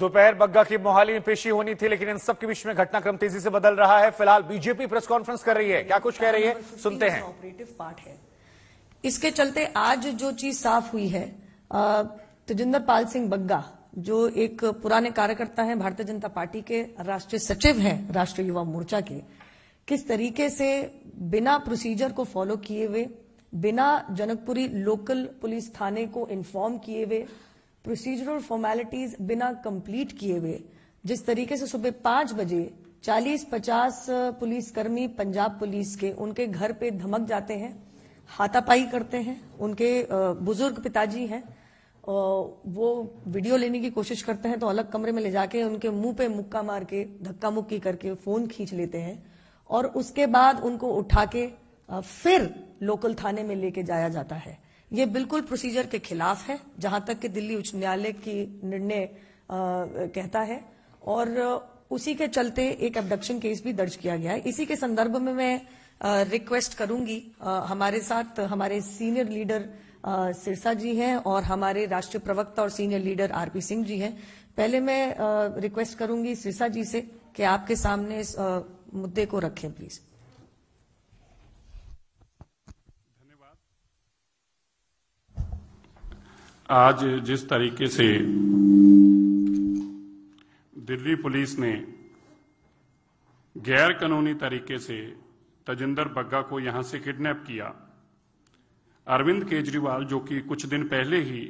दोपहर बग्गा की मोहाली में पेशी होनी थी लेकिन इन सब के बीच में घटनाक्रम तेजी से बदल रहा है फिलहाल बीजेपी प्रेस कॉन्फ्रेंस कर रही है क्या कुछ कह रही है सुनते हैं ऑपरेटिव पार्ट है इसके चलते आज जो चीज साफ हुई है तेजिंदर पाल सिंह बग्गा जो एक पुराने कार्यकर्ता हैं भारतीय जनता पार्टी के राष्ट्रीय सचिव हैं राष्ट्रीय युवा मोर्चा के किस तरीके से बिना प्रोसीजर को फॉलो किए हुए बिना जनकपुरी लोकल पुलिस थाने को इन्फॉर्म किए हुए प्रोसीजरल फॉर्मेलिटीज बिना कंप्लीट किए हुए जिस तरीके से सुबह पांच बजे 40-50 पुलिसकर्मी पंजाब पुलिस के उनके घर पे धमक जाते हैं हाथापाई करते हैं उनके बुजुर्ग पिताजी हैं वो वीडियो लेने की कोशिश करते हैं तो अलग कमरे में ले जाके उनके मुंह पे मुक्का मार के धक्का मुक्की करके फोन खींच लेते हैं और उसके बाद उनको उठा के फिर लोकल थाने में लेके जाया जाता है ये बिल्कुल प्रोसीजर के खिलाफ है जहां तक कि दिल्ली उच्च न्यायालय की निर्णय कहता है और उसी के चलते एक एबडक्शन केस भी दर्ज किया गया है इसी के संदर्भ में मैं रिक्वेस्ट करूंगी आ, हमारे साथ हमारे सीनियर लीडर सिरसा जी हैं और हमारे राष्ट्रीय प्रवक्ता और senior leader R P Singh ji हैं पहले मैं रिक्वेस्ट करूंगी सिरसा जी से कि आपके सामने इस मुद्दे को रखें प्लीज़ आज जिस तरीके से दिल्ली पुलिस ने गैर कानूनी तरीके से तजिंदर बग्गा को यहां से किडनैप किया अरविंद केजरीवाल जो कि कुछ दिन पहले ही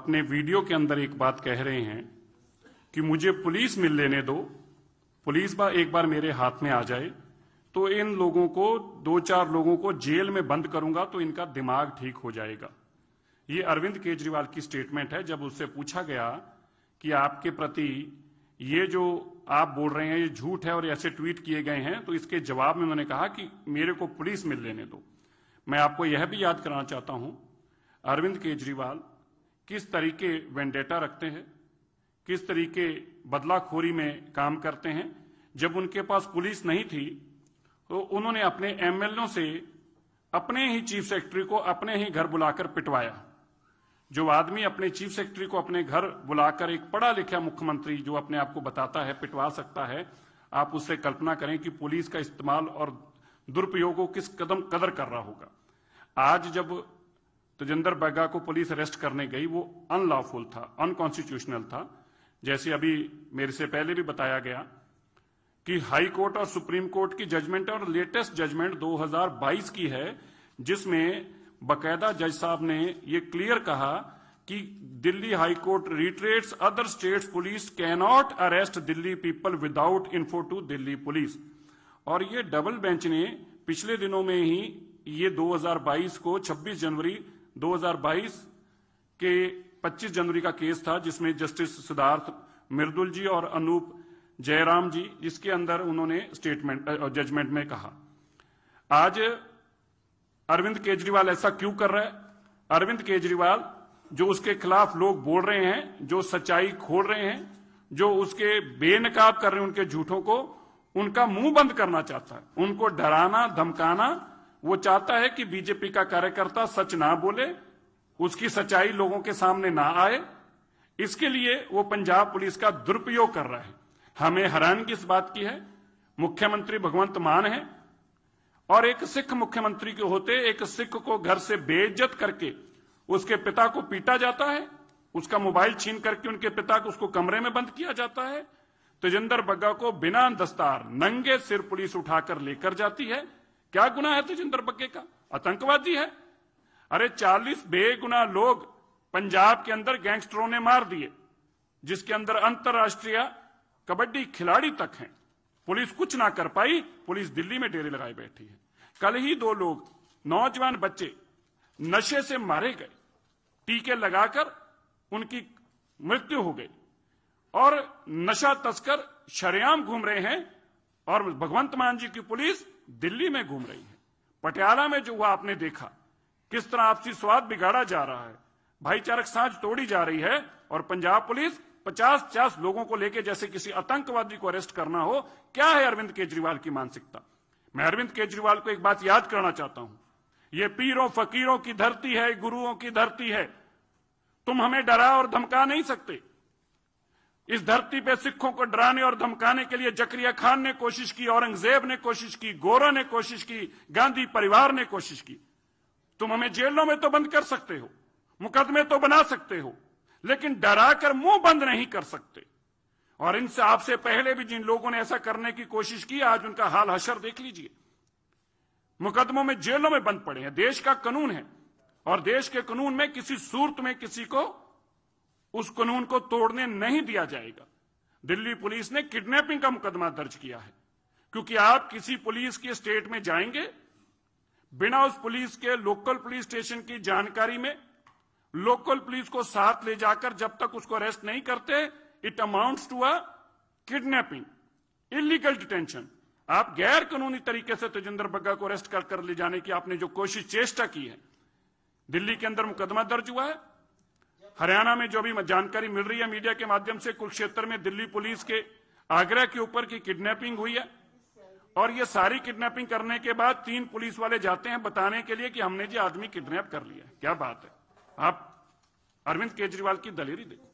अपने वीडियो के अंदर एक बात कह रहे हैं कि मुझे पुलिस मिल लेने दो पुलिस बा एक बार मेरे हाथ में आ जाए तो इन लोगों को दो चार लोगों को जेल में बंद करूंगा तो इनका दिमाग ठीक हो जाएगा ये अरविंद केजरीवाल की स्टेटमेंट है जब उससे पूछा गया कि आपके प्रति ये जो आप बोल रहे हैं ये झूठ है और ऐसे ट्वीट किए गए हैं तो इसके जवाब में उन्होंने कहा कि मेरे को पुलिस मिल लेने दो मैं आपको यह भी याद कराना चाहता हूं अरविंद केजरीवाल किस तरीके वेंडेटा रखते हैं किस तरीके बदलाखोरी में काम करते हैं जब उनके पास पुलिस नहीं थी तो उन्होंने अपने एमएलओ से अपने ही चीफ सेक्रेटरी को अपने ही घर बुलाकर पिटवाया जो आदमी अपने चीफ सेक्रेटरी को अपने घर बुलाकर एक पढ़ा लिखा मुख्यमंत्री जो अपने आप को बताता है पिटवा सकता है आप उससे कल्पना करें कि पुलिस का इस्तेमाल और दुरुपयोग को किस कदम कदर कर रहा होगा आज जब तजेंद्र बैगा को पुलिस अरेस्ट करने गई वो अनलॉफुल था अनकॉन्स्टिट्यूशनल था जैसे अभी मेरे से पहले भी बताया गया कि हाई कोर्ट और सुप्रीम कोर्ट की जजमेंट और लेटेस्ट जजमेंट 2022 की है जिसमें बकायदा जज साहब ने ये क्लियर कहा कि Delhi high court reiterates other states police cannot arrest Delhi people without info to Delhi police और ये डबल बेंच ने पिछले दिनों में ही ये 2022 को 26 जनवरी 2022 के 25 जनवरी का केस था जिसमें जस्टिस सिद्धार्थ मिर्दुल जी और अनूप जयराम जी जिसके अंदर उन्होंने स्टेटमेंट जजमेंट में कहा आज अरविंद केजरीवाल ऐसा क्यों कर रहा है अरविंद केजरीवाल जो उसके खिलाफ लोग बोल रहे हैं जो सच्चाई खोल रहे हैं जो उसके बेनकाब कर रहे हैं उनके झूठों को उनका मुंह बंद करना चाहता है उनको डराना धमकाना वो चाहता है कि बीजेपी का कार्यकर्ता सच ना बोले उसकी सच्चाई लोगों के सामने ना आए इसके लिए वो पंजाब पुलिस का दुरुपयोग कर रहा है हमें हैरानगी इस बात की है मुख्यमंत्री भगवंत मान है और एक सिख मुख्यमंत्री के होते एक सिख को घर से बेइज्जत करके उसके पिता को पीटा जाता है उसका मोबाइल छीन करके उनके पिता को उसको कमरे में बंद किया जाता है तेजिंदर बग्गा को बिना दस्तार नंगे सिर पुलिस उठाकर लेकर जाती है क्या गुना है तेजिंदर बग्गे का आतंकवादी है अरे 40 बेगुना लोग पंजाब के अंदर गैंगस्टरों ने मार दिए जिसके अंदर अंतर्राष्ट्रीय कबड्डी खिलाड़ी तक हैं पुलिस कुछ ना कर पाई पुलिस दिल्ली में डेरे लगाए बैठी है कल ही दो लोग नौजवान बच्चे नशे से मारे गए टीके लगाकर उनकी मृत्यु हो गई और नशा तस्कर शरेआम घूम रहे हैं और भगवंत मान जी की पुलिस दिल्ली में घूम रही है पटियाला में जो हुआ आपने देखा किस तरह आपसी स्वाद बिगाड़ा जा रहा है भाईचारक सांझ तोड़ी जा रही है और पंजाब पुलिस पचास पचास लोगों को लेकर जैसे किसी आतंकवादी को अरेस्ट करना हो क्या है अरविंद केजरीवाल की मानसिकता मैं अरविंद केजरीवाल को एक बात याद करना चाहता हूं ये पीरों फकीरों की धरती है गुरुओं की धरती है तुम हमें डरा और धमका नहीं सकते इस धरती पे सिखों को डराने और धमकाने के लिए जकरिया खान ने कोशिश की औरंगजेब ने कोशिश की गोरा ने कोशिश की गांधी परिवार ने कोशिश की तुम हमें जेलों में तो बंद कर सकते हो मुकदमे तो बना सकते हो लेकिन डराकर मुंह बंद नहीं कर सकते और इनसे आपसे पहले भी जिन लोगों ने ऐसा करने की कोशिश की आज उनका हाल हशर देख लीजिए मुकदमों में जेलों में बंद पड़े हैं देश का कानून है और देश के कानून में किसी सूरत में किसी को उस कानून को तोड़ने नहीं दिया जाएगा दिल्ली पुलिस ने किडनैपिंग का मुकदमा दर्ज किया है क्योंकि आप किसी पुलिस के स्टेट में जाएंगे बिना उस पुलिस के लोकल पुलिस स्टेशन की जानकारी में लोकल पुलिस को साथ ले जाकर जब तक उसको अरेस्ट नहीं करते it amount to a kidnapping illegal detention आप गैर कानूनी तरीके से तेजेंद्र बग्गा को अरेस्ट कर कर ले जाने की आपने जो कोशिश चेष्टा की है दिल्ली के अंदर मुकदमा दर्ज हुआ है हरियाणा में जो भी जानकारी मिल रही है मीडिया के माध्यम से कुरुक्षेत्र में दिल्ली पुलिस के आगरा के ऊपर की किडनैपिंग हुई है और ये सारी किडनैपिंग करने के बाद तीन पुलिस वाले जाते हैं बताने के लिए कि हमने जी आदमी किडनैप कर लिया क्या बात है आप अरविंद केजरीवाल की दलेरी देखो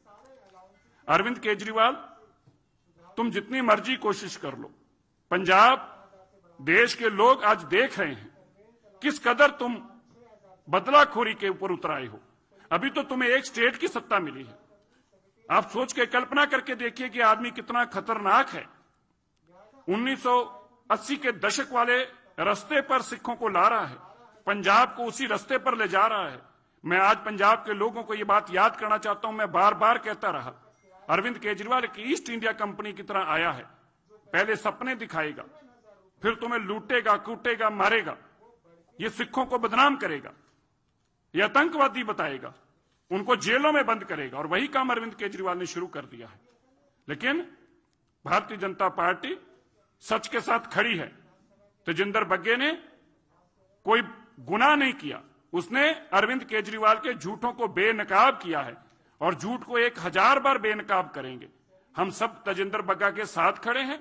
अरविंद केजरीवाल तुम जितनी मर्जी कोशिश कर लो पंजाब देश के लोग आज देख रहे हैं किस कदर तुम बदलाखोरी के ऊपर उतर आए हो अभी तो तुम्हें एक स्टेट की सत्ता मिली है आप सोच के कल्पना करके देखिए कि आदमी कितना खतरनाक है 1980 के दशक वाले रास्ते पर सिखों को ला रहा है पंजाब को उसी रास्ते पर ले जा रहा है मैं आज पंजाब के लोगों को ये बात याद करना चाहता हूं मैं बार बार कहता रहा अरविंद केजरीवाल एक ईस्ट इंडिया कंपनी की तरह आया है पहले सपने दिखाएगा फिर तुम्हें लूटेगा कूटेगा मारेगा ये सिखों को बदनाम करेगा ये आतंकवादी बताएगा उनको जेलों में बंद करेगा और वही काम अरविंद केजरीवाल ने शुरू कर दिया है लेकिन भारतीय जनता पार्टी सच के साथ खड़ी है तेजिंदर बग्गे ने कोई गुनाह नहीं किया उसने अरविंद केजरीवाल के झूठों को बेनकाब किया है और झूठ को एक हजार बार बेनकाब करेंगे हम सब तजेंद्र बग्गा के साथ खड़े हैं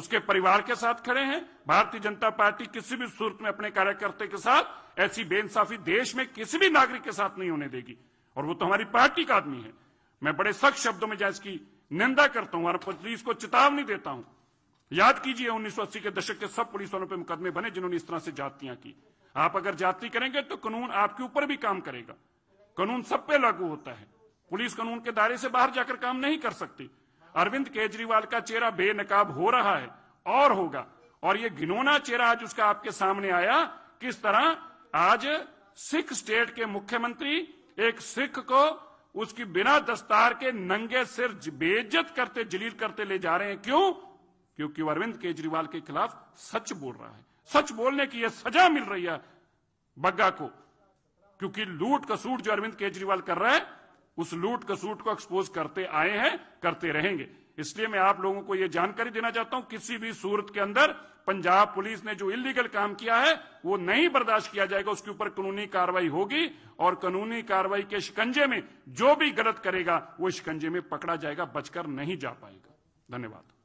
उसके परिवार के साथ खड़े हैं भारतीय जनता पार्टी किसी भी सूरत में अपने कार्यकर्ता के साथ ऐसी बेइंसाफी देश में किसी भी नागरिक के साथ नहीं होने देगी और वो तो हमारी पार्टी का आदमी है मैं बड़े सख्त शब्दों में जाए इसकी निंदा करता हूं और पुलिस को चेतावनी देता हूं याद कीजिए 1980 के दशक के सब पुलिस वालों पर मुकदमे बने जिन्होंने इस तरह से जातियां की आप अगर जाति करेंगे तो कानून आपके ऊपर भी काम करेगा कानून सब पे लागू होता है पुलिस कानून के दायरे से बाहर जाकर काम नहीं कर सकती अरविंद केजरीवाल का चेहरा बेनकाब हो रहा है और होगा और ये घिनौना चेहरा आज उसका आपके सामने आया किस तरह आज सिख स्टेट के मुख्यमंत्री एक सिख को उसकी बिना दस्तार के नंगे सिर बेइज्जत करते जलील करते ले जा रहे हैं क्यों क्योंकि अरविंद केजरीवाल के खिलाफ सच बोल रहा है सच बोलने की यह सजा मिल रही है बग्गा को क्योंकि लूट का सूट जो अरविंद केजरीवाल कर रहा है उस लूट का सूट को एक्सपोज करते आए हैं करते रहेंगे इसलिए मैं आप लोगों को यह जानकारी देना चाहता हूं किसी भी सूरत के अंदर पंजाब पुलिस ने जो इलीगल काम किया है वो नहीं बर्दाश्त किया जाएगा उसके ऊपर कानूनी कार्रवाई होगी और कानूनी कार्रवाई के शिकंजे में जो भी गलत करेगा वो शिकंजे में पकड़ा जाएगा बचकर नहीं जा पाएगा धन्यवाद